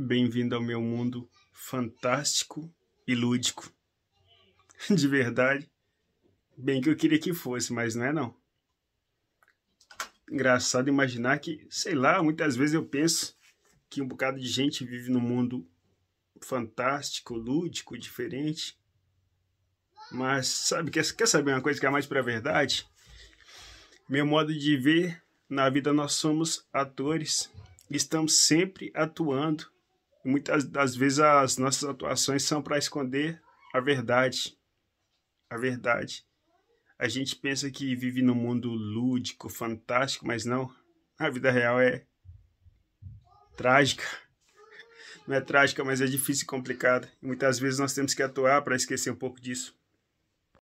Bem-vindo ao meu mundo fantástico e lúdico. De verdade, bem que eu queria que fosse, mas não é não. Engraçado imaginar que, sei lá, muitas vezes eu penso que um bocado de gente vive num mundo fantástico, lúdico, diferente. Mas sabe, quer, quer saber uma coisa que é mais para a verdade? Meu modo de ver, na vida nós somos atores, estamos sempre atuando muitas das vezes as nossas atuações são para esconder a verdade. A verdade. A gente pensa que vive num mundo lúdico, fantástico, mas não. A vida real é trágica. Não é trágica, mas é difícil e complicada. E muitas vezes nós temos que atuar para esquecer um pouco disso.